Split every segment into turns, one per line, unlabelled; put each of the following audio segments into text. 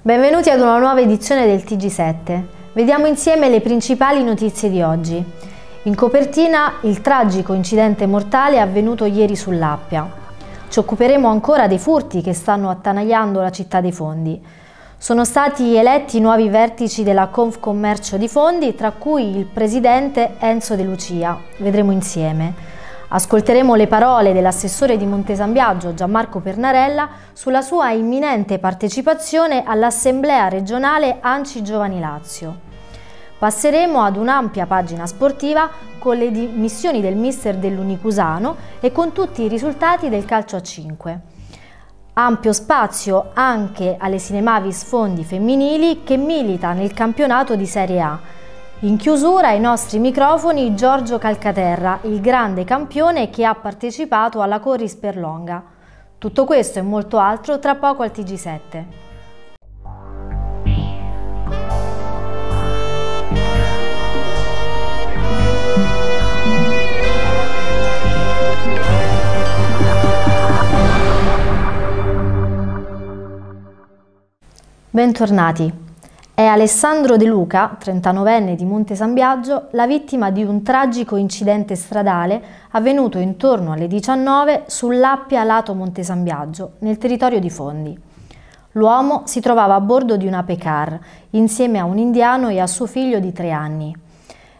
Benvenuti ad una nuova edizione del TG7. Vediamo insieme le principali notizie di oggi. In copertina il tragico incidente mortale avvenuto ieri sull'Appia. Ci occuperemo ancora dei furti che stanno attanagliando la città dei fondi. Sono stati eletti nuovi vertici della Confcommercio di Fondi, tra cui il presidente Enzo De Lucia. Vedremo insieme. Ascolteremo le parole dell'assessore di Montesambiaggio Gianmarco Pernarella sulla sua imminente partecipazione all'Assemblea regionale Anci Giovani Lazio. Passeremo ad un'ampia pagina sportiva con le dimissioni del mister dell'Unicusano e con tutti i risultati del calcio a 5. Ampio spazio anche alle Cinemavi sfondi femminili che milita nel campionato di Serie A in chiusura ai nostri microfoni Giorgio Calcaterra, il grande campione che ha partecipato alla Corris Perlonga. Tutto questo e molto altro tra poco al TG7. Bentornati. È Alessandro De Luca, 39enne di Monte San Biagio, la vittima di un tragico incidente stradale avvenuto intorno alle 19 sull'Appia lato Monte San Biagio, nel territorio di Fondi. L'uomo si trovava a bordo di una pecar, insieme a un indiano e a suo figlio di tre anni.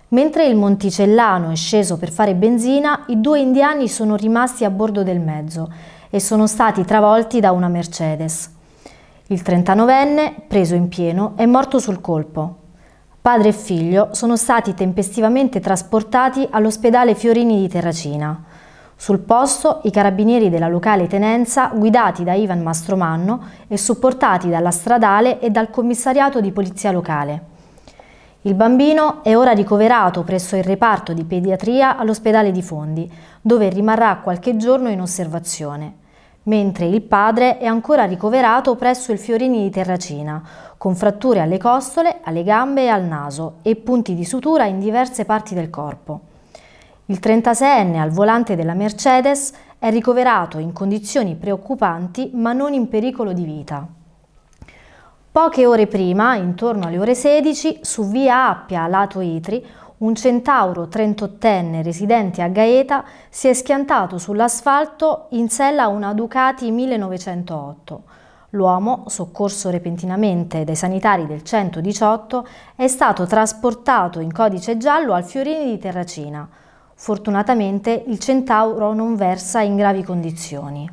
Mentre il monticellano è sceso per fare benzina, i due indiani sono rimasti a bordo del mezzo e sono stati travolti da una Mercedes. Il 39enne, preso in pieno, è morto sul colpo. Padre e figlio sono stati tempestivamente trasportati all'ospedale Fiorini di Terracina. Sul posto i carabinieri della locale tenenza, guidati da Ivan Mastromanno e supportati dalla stradale e dal commissariato di polizia locale. Il bambino è ora ricoverato presso il reparto di pediatria all'ospedale di Fondi, dove rimarrà qualche giorno in osservazione mentre il padre è ancora ricoverato presso il Fiorini di Terracina, con fratture alle costole, alle gambe e al naso e punti di sutura in diverse parti del corpo. Il 36enne al volante della Mercedes è ricoverato in condizioni preoccupanti ma non in pericolo di vita. Poche ore prima, intorno alle ore 16, su via Appia, lato Itri, un centauro trentottenne residente a Gaeta si è schiantato sull'asfalto in sella a una Ducati 1908. L'uomo, soccorso repentinamente dai sanitari del 118, è stato trasportato in codice giallo al Fiorini di Terracina. Fortunatamente il centauro non versa in gravi condizioni.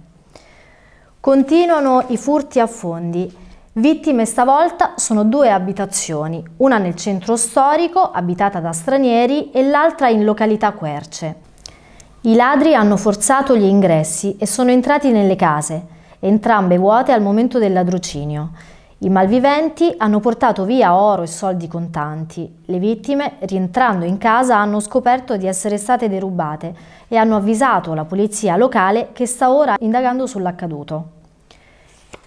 Continuano i furti a fondi Vittime stavolta sono due abitazioni, una nel centro storico, abitata da stranieri, e l'altra in località Querce. I ladri hanno forzato gli ingressi e sono entrati nelle case, entrambe vuote al momento del ladrocinio. I malviventi hanno portato via oro e soldi contanti. Le vittime, rientrando in casa, hanno scoperto di essere state derubate e hanno avvisato la polizia locale che sta ora indagando sull'accaduto.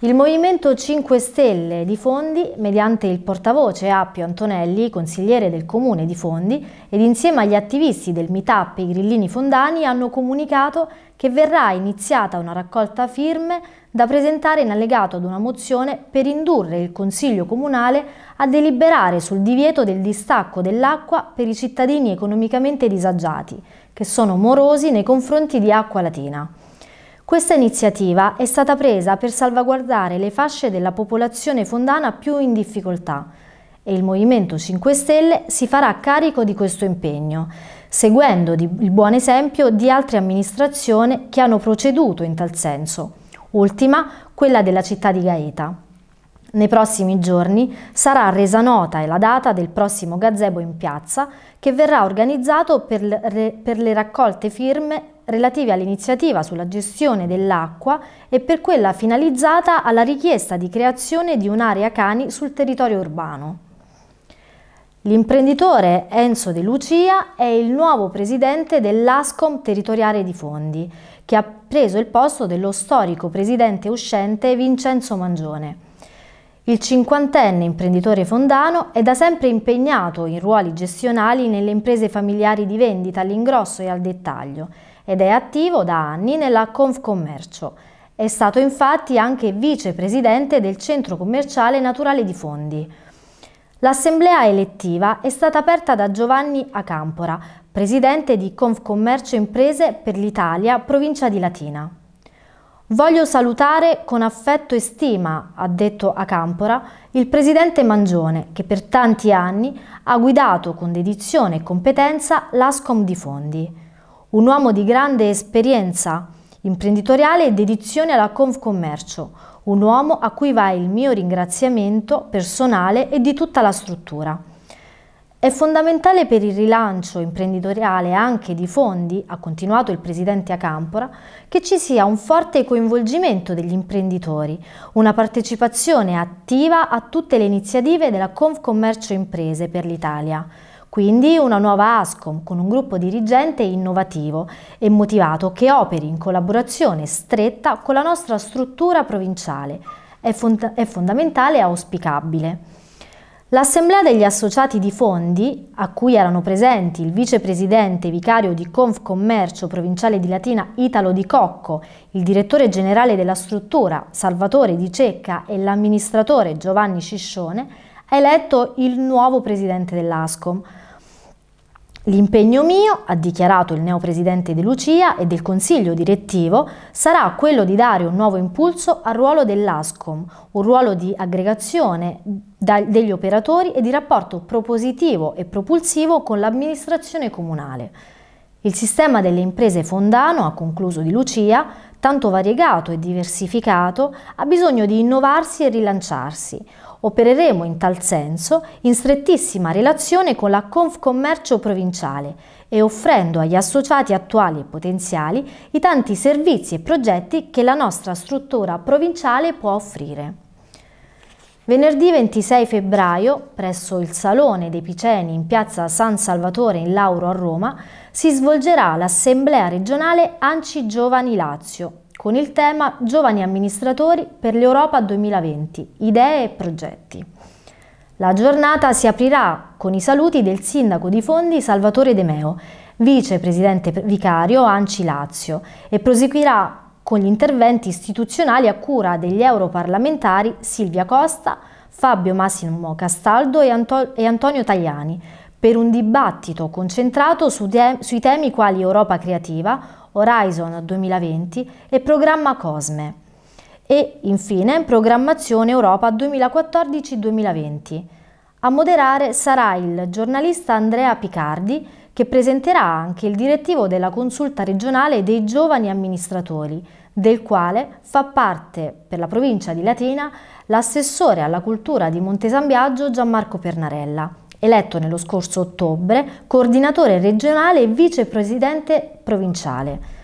Il Movimento 5 Stelle di Fondi, mediante il portavoce Appio Antonelli, consigliere del Comune di Fondi, ed insieme agli attivisti del Meetup i Grillini Fondani hanno comunicato che verrà iniziata una raccolta firme da presentare in allegato ad una mozione per indurre il Consiglio Comunale a deliberare sul divieto del distacco dell'acqua per i cittadini economicamente disagiati, che sono morosi nei confronti di acqua latina. Questa iniziativa è stata presa per salvaguardare le fasce della popolazione fondana più in difficoltà e il Movimento 5 Stelle si farà carico di questo impegno, seguendo il buon esempio di altre amministrazioni che hanno proceduto in tal senso, ultima quella della città di Gaeta. Nei prossimi giorni sarà resa nota la data del prossimo gazebo in piazza che verrà organizzato per le raccolte firme relativi all'iniziativa sulla gestione dell'acqua e per quella finalizzata alla richiesta di creazione di un'area cani sul territorio urbano. L'imprenditore Enzo De Lucia è il nuovo presidente dell'ASCOM territoriale di Fondi, che ha preso il posto dello storico presidente uscente Vincenzo Mangione. Il cinquantenne imprenditore fondano è da sempre impegnato in ruoli gestionali nelle imprese familiari di vendita all'ingrosso e al dettaglio ed è attivo da anni nella Confcommercio. È stato infatti anche vicepresidente del Centro Commerciale Naturale di Fondi. L'assemblea elettiva è stata aperta da Giovanni Acampora, presidente di Confcommercio Imprese per l'Italia, provincia di Latina. Voglio salutare con affetto e stima, ha detto Acampora, il presidente Mangione, che per tanti anni ha guidato con dedizione e competenza l'ASCOM di Fondi un uomo di grande esperienza imprenditoriale e dedizione alla Confcommercio, un uomo a cui va il mio ringraziamento personale e di tutta la struttura. È fondamentale per il rilancio imprenditoriale anche di fondi, ha continuato il presidente Acampora, che ci sia un forte coinvolgimento degli imprenditori, una partecipazione attiva a tutte le iniziative della Confcommercio Imprese per l'Italia quindi una nuova ASCOM con un gruppo dirigente innovativo e motivato che operi in collaborazione stretta con la nostra struttura provinciale è, fond è fondamentale e auspicabile. L'assemblea degli associati di fondi, a cui erano presenti il vicepresidente vicario di Confcommercio provinciale di Latina Italo Di Cocco, il direttore generale della struttura Salvatore Di Cecca e l'amministratore Giovanni Ciscione, ha eletto il nuovo presidente dell'ASCOM, L'impegno mio, ha dichiarato il neopresidente De Lucia e del consiglio direttivo, sarà quello di dare un nuovo impulso al ruolo dell'ASCOM, un ruolo di aggregazione degli operatori e di rapporto propositivo e propulsivo con l'amministrazione comunale. Il sistema delle imprese fondano, ha concluso Di Lucia, tanto variegato e diversificato, ha bisogno di innovarsi e rilanciarsi. Opereremo in tal senso in strettissima relazione con la Confcommercio provinciale e offrendo agli associati attuali e potenziali i tanti servizi e progetti che la nostra struttura provinciale può offrire. Venerdì 26 febbraio, presso il Salone dei Piceni in piazza San Salvatore in Lauro a Roma, si svolgerà l'Assemblea regionale Anci Giovani Lazio con il tema Giovani amministratori per l'Europa 2020, idee e progetti. La giornata si aprirà con i saluti del sindaco di Fondi Salvatore De Meo, vicepresidente vicario Anci Lazio e proseguirà con gli interventi istituzionali a cura degli europarlamentari Silvia Costa, Fabio Massimo Castaldo e, Anto e Antonio Tagliani, per un dibattito concentrato su te sui temi quali Europa Creativa, Horizon 2020 e Programma Cosme. E infine Programmazione Europa 2014-2020. A moderare sarà il giornalista Andrea Picardi che presenterà anche il direttivo della consulta regionale dei giovani amministratori, del quale fa parte per la provincia di Latina l'assessore alla cultura di Montesambiaggio Gianmarco Pernarella eletto nello scorso ottobre, coordinatore regionale e vicepresidente provinciale.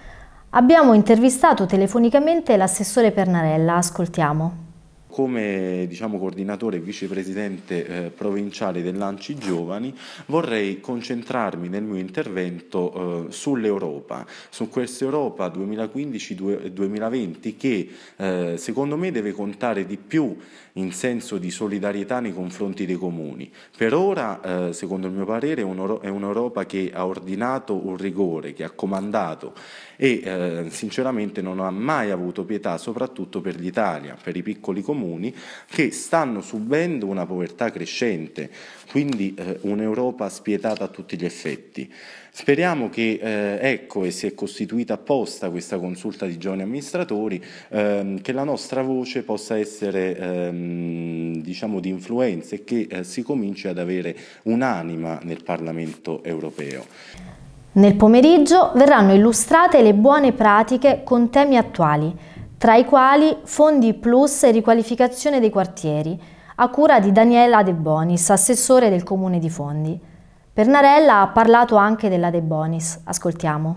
Abbiamo intervistato telefonicamente l'assessore Pernarella, ascoltiamo.
Come diciamo, coordinatore e vicepresidente eh, provinciale dell'Anci Giovani vorrei concentrarmi nel mio intervento eh, sull'Europa, su questa Europa 2015-2020 che eh, secondo me deve contare di più in senso di solidarietà nei confronti dei comuni. Per ora, eh, secondo il mio parere, è un'Europa che ha ordinato un rigore, che ha comandato e eh, sinceramente non ha mai avuto pietà, soprattutto per l'Italia, per i piccoli comuni che stanno subendo una povertà crescente, quindi eh, un'Europa spietata a tutti gli effetti. Speriamo che, eh, ecco, e si è costituita apposta questa consulta di giovani amministratori, ehm, che la nostra voce possa essere, ehm, diciamo, di influenza e che eh, si cominci ad avere un'anima nel Parlamento europeo.
Nel pomeriggio verranno illustrate le buone pratiche con temi attuali, tra i quali fondi plus e riqualificazione dei quartieri, a cura di Daniela De Bonis, assessore del Comune di Fondi. Pernarella ha parlato anche della De Bonis. Ascoltiamo.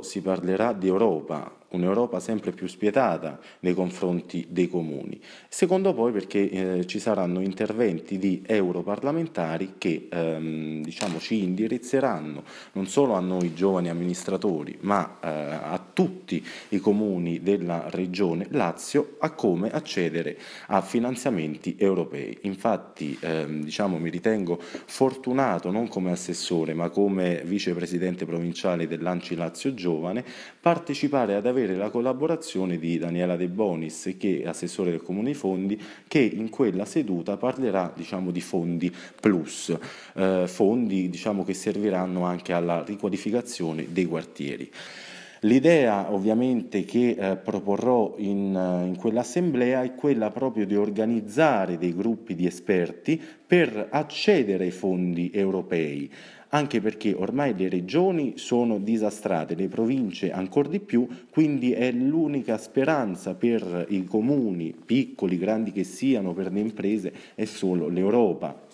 Si parlerà di Europa, un'Europa sempre più spietata nei confronti dei comuni. Secondo poi perché eh, ci saranno interventi di europarlamentari che ehm, diciamo, ci indirizzeranno non solo a noi giovani amministratori, ma eh, a tutti i comuni della regione Lazio a come accedere a finanziamenti europei. Infatti ehm, diciamo, mi ritengo fortunato non come assessore ma come vicepresidente provinciale dell'Anci Lazio Giovane partecipare ad avere avere la collaborazione di Daniela De Bonis, che è assessore del Comune dei Fondi, che in quella seduta parlerà diciamo, di fondi plus, eh, fondi diciamo, che serviranno anche alla riqualificazione dei quartieri. L'idea ovviamente che eh, proporrò in, eh, in quell'assemblea è quella proprio di organizzare dei gruppi di esperti per accedere ai fondi europei anche perché ormai le regioni sono disastrate, le province ancora di più, quindi è l'unica speranza per i comuni, piccoli, grandi che siano, per le imprese, è solo l'Europa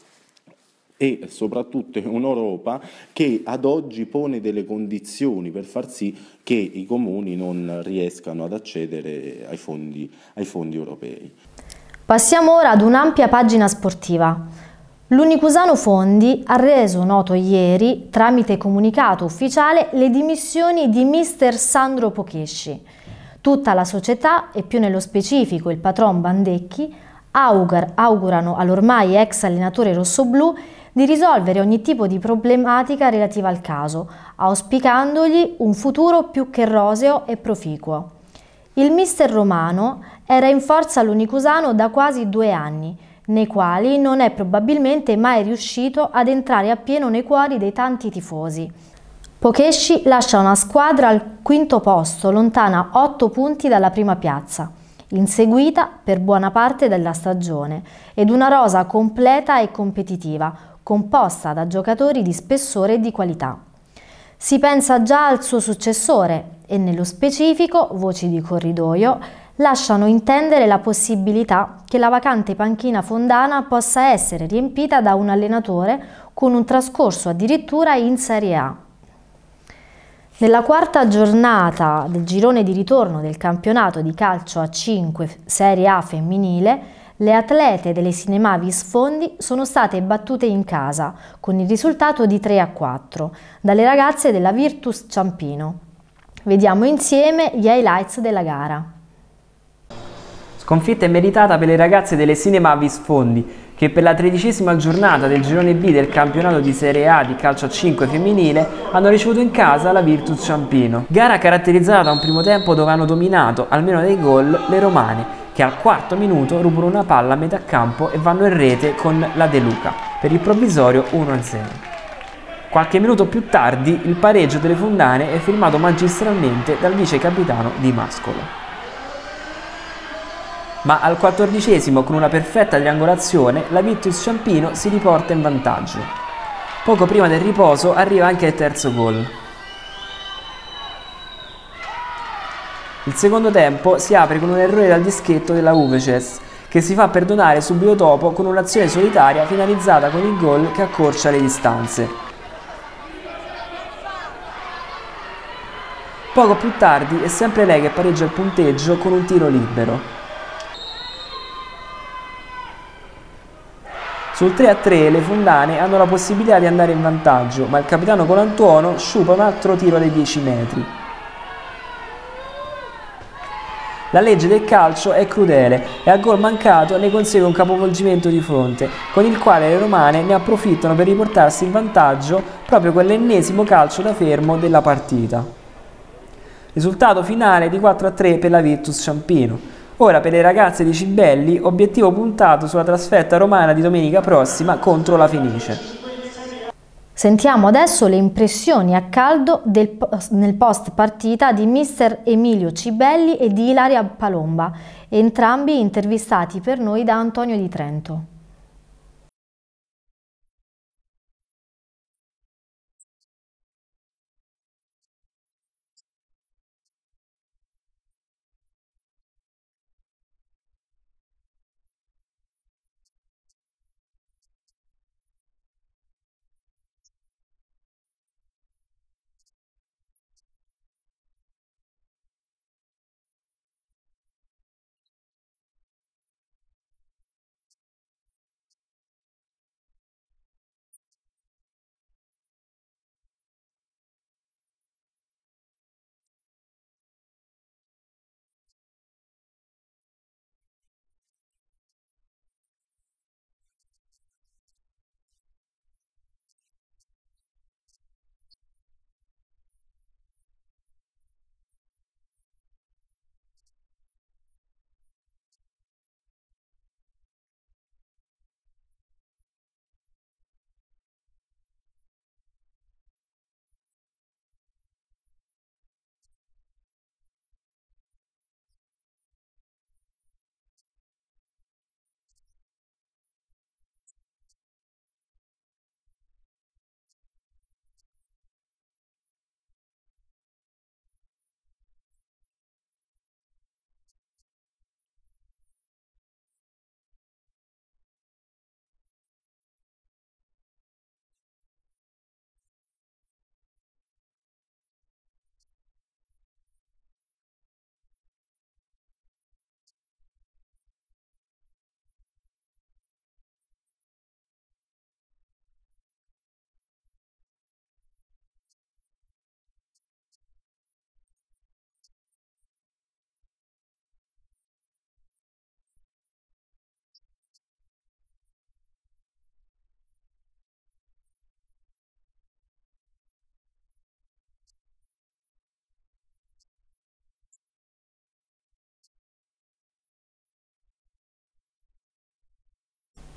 e soprattutto un'Europa che ad oggi pone delle condizioni per far sì che i comuni non riescano ad accedere ai fondi, ai fondi europei.
Passiamo ora ad un'ampia pagina sportiva. L'Unicusano Fondi ha reso noto ieri, tramite comunicato ufficiale, le dimissioni di Mr. Sandro Pochesci. Tutta la società, e più nello specifico il patron Bandecchi, augur augurano all'ormai ex allenatore rossoblù di risolvere ogni tipo di problematica relativa al caso, auspicandogli un futuro più che roseo e proficuo. Il mister romano era in forza all'Unicusano da quasi due anni nei quali non è probabilmente mai riuscito ad entrare appieno nei cuori dei tanti tifosi. Pokeshi lascia una squadra al quinto posto, lontana 8 punti dalla prima piazza, inseguita per buona parte della stagione, ed una rosa completa e competitiva, composta da giocatori di spessore e di qualità. Si pensa già al suo successore e nello specifico, voci di corridoio, lasciano intendere la possibilità che la vacante panchina fondana possa essere riempita da un allenatore con un trascorso addirittura in Serie A. Nella quarta giornata del girone di ritorno del campionato di calcio a 5 Serie A femminile, le atlete delle Cinemavi Sfondi sono state battute in casa con il risultato di 3 a 4 dalle ragazze della Virtus Ciampino. Vediamo insieme gli highlights della gara.
Sconfitta è meritata per le ragazze delle Cinema Visfondi, che per la tredicesima giornata del girone B del campionato di Serie A di calcio a 5 femminile hanno ricevuto in casa la Virtus Ciampino. Gara caratterizzata da un primo tempo dove hanno dominato, almeno dei gol, le romane, che al quarto minuto rubano una palla a metà campo e vanno in rete con la De Luca, per il provvisorio 1-0. Qualche minuto più tardi il pareggio delle fondane è firmato magistralmente dal vice capitano Di Mascolo ma al quattordicesimo con una perfetta triangolazione la Virtus Ciampino si riporta in vantaggio. Poco prima del riposo arriva anche il terzo gol. Il secondo tempo si apre con un errore dal dischetto della Uveces, che si fa perdonare subito dopo con un'azione solitaria finalizzata con il gol che accorcia le distanze. Poco più tardi è sempre lei che pareggia il punteggio con un tiro libero. Sul 3-3 le Fundane hanno la possibilità di andare in vantaggio, ma il capitano Colantuono sciupa un altro tiro dei 10 metri. La legge del calcio è crudele e a gol mancato ne consegue un capovolgimento di fronte, con il quale le romane ne approfittano per riportarsi in vantaggio proprio quell'ennesimo calcio da fermo della partita. Risultato finale di 4-3 per la Virtus Ciampino. Ora per le ragazze di Cibelli, obiettivo puntato sulla trasferta romana di domenica prossima contro la Fenice. Sentiamo
adesso le impressioni a caldo del, nel post partita di mister Emilio Cibelli e di Ilaria Palomba, entrambi intervistati per noi da Antonio
di Trento.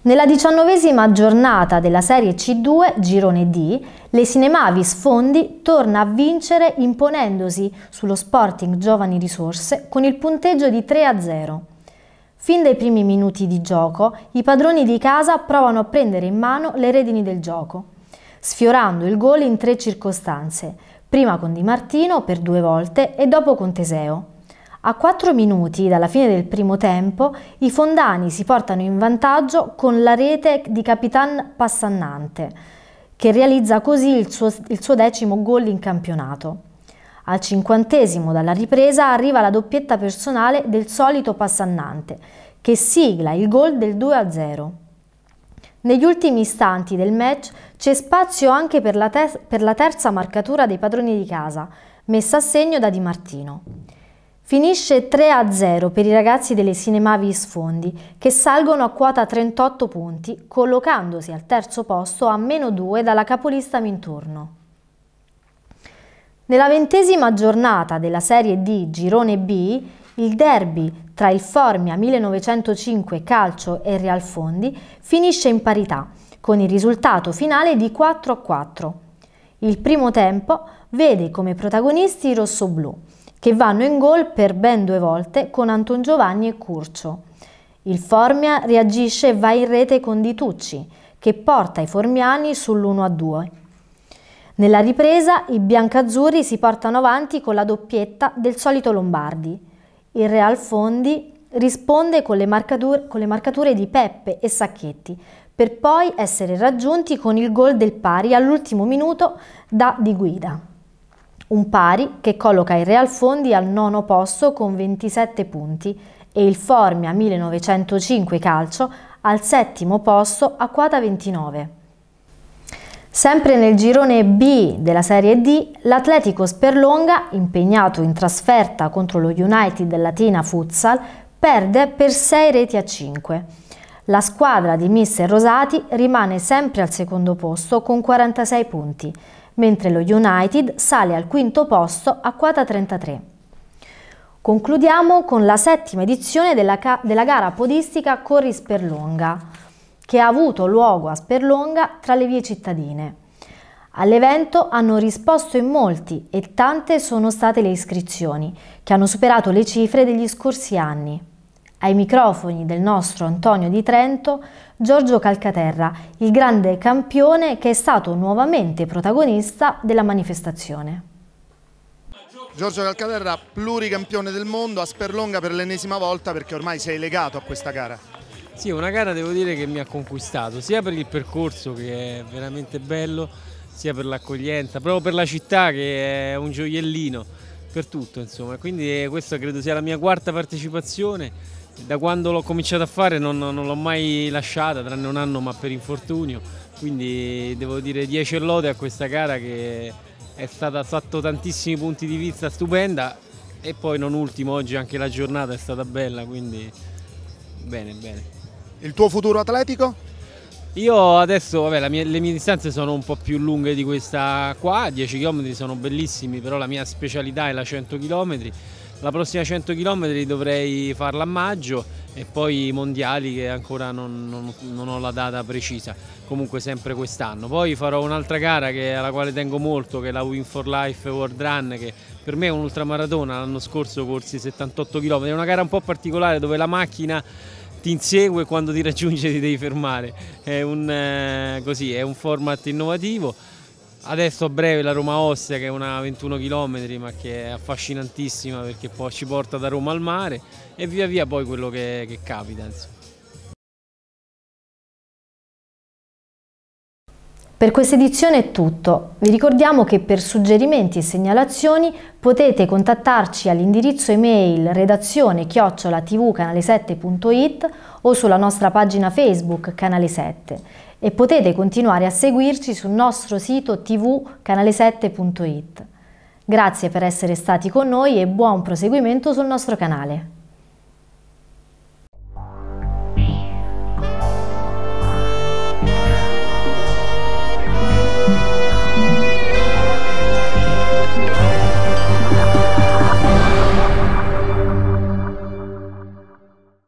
Nella diciannovesima giornata della Serie C2, girone D, le Cinemavi Sfondi torna a vincere imponendosi sullo Sporting Giovani Risorse con il punteggio di 3-0. Fin dai primi minuti di gioco, i padroni di casa provano a prendere in mano le redini del gioco, sfiorando il gol in tre circostanze, prima con Di Martino per due volte e dopo con Teseo. A 4 minuti dalla fine del primo tempo i fondani si portano in vantaggio con la rete di Capitan Passannante, che realizza così il suo, il suo decimo gol in campionato. Al cinquantesimo dalla ripresa arriva la doppietta personale del solito Passannante, che sigla il gol del 2-0. Negli ultimi istanti del match c'è spazio anche per la, per la terza marcatura dei padroni di casa, messa a segno da Di Martino. Finisce 3-0 per i ragazzi delle Cinemavi Sfondi, che salgono a quota 38 punti, collocandosi al terzo posto a meno 2 dalla capolista Minturno. Nella ventesima giornata della Serie D Girone B, il derby tra il Formia 1905 Calcio e Real Fondi finisce in parità, con il risultato finale di 4-4. Il primo tempo vede come protagonisti i rossoblù, che vanno in gol per ben due volte con Anton Giovanni e Curcio. Il Formia reagisce e va in rete con Ditucci, che porta i formiani sull'1-2. Nella ripresa i biancazzurri si portano avanti con la doppietta del solito Lombardi. Il Real Fondi risponde con le, marcature, con le marcature di Peppe e Sacchetti, per poi essere raggiunti con il gol del pari all'ultimo minuto da Di Guida un pari che colloca il Real Fondi al nono posto con 27 punti e il Formia 1905 Calcio al settimo posto a quota 29. Sempre nel girone B della Serie D, l'Atletico Sperlonga, impegnato in trasferta contro lo United Latina Futsal, perde per 6 reti a 5. La squadra di Mister Rosati rimane sempre al secondo posto con 46 punti, mentre lo United sale al quinto posto a quota 33. Concludiamo con la settima edizione della, della gara podistica Corri Sperlonga, che ha avuto luogo a Sperlonga tra le vie cittadine. All'evento hanno risposto in molti e tante sono state le iscrizioni, che hanno superato le cifre degli scorsi anni. Ai microfoni del nostro Antonio di Trento, Giorgio Calcaterra, il grande campione che è stato nuovamente protagonista della manifestazione.
Giorgio Calcaterra, pluricampione
del mondo, a Sperlonga per l'ennesima volta perché ormai sei legato a questa gara.
Sì, una gara devo dire che mi ha conquistato, sia per il percorso che è veramente bello, sia per l'accoglienza, proprio per la città che è un gioiellino, per tutto insomma. Quindi eh, questa credo sia la mia quarta partecipazione da quando l'ho cominciato a fare non, non l'ho mai lasciata, tranne un anno ma per infortunio, quindi devo dire 10 lode a questa gara che è stata fatto tantissimi punti di vista stupenda e poi non ultimo oggi anche la giornata è stata bella, quindi bene, bene. Il tuo futuro atletico? Io adesso, vabbè, mia, le mie distanze sono un po' più lunghe di questa qua, 10 km sono bellissimi, però la mia specialità è la 100 km la prossima 100 km dovrei farla a maggio e poi i mondiali che ancora non, non, non ho la data precisa, comunque sempre quest'anno. Poi farò un'altra gara che, alla quale tengo molto, che è la Win for Life World Run, che per me è un'ultramaratona, l'anno scorso corsi 78 km, è una gara un po' particolare dove la macchina ti insegue e quando ti raggiunge ti devi fermare, è un, eh, così, è un format innovativo. Adesso a breve la Roma Ostia che è una 21 km ma che è affascinantissima perché poi ci porta da Roma al mare e via via poi quello che, che capita. Insomma.
Per questa edizione è tutto. Vi ricordiamo che per suggerimenti e segnalazioni potete contattarci all'indirizzo email redazione chiocciola 7it o sulla nostra pagina Facebook Canale 7 e potete continuare a seguirci sul nostro sito tvcanale7.it. Grazie per essere stati con noi e buon proseguimento sul nostro canale.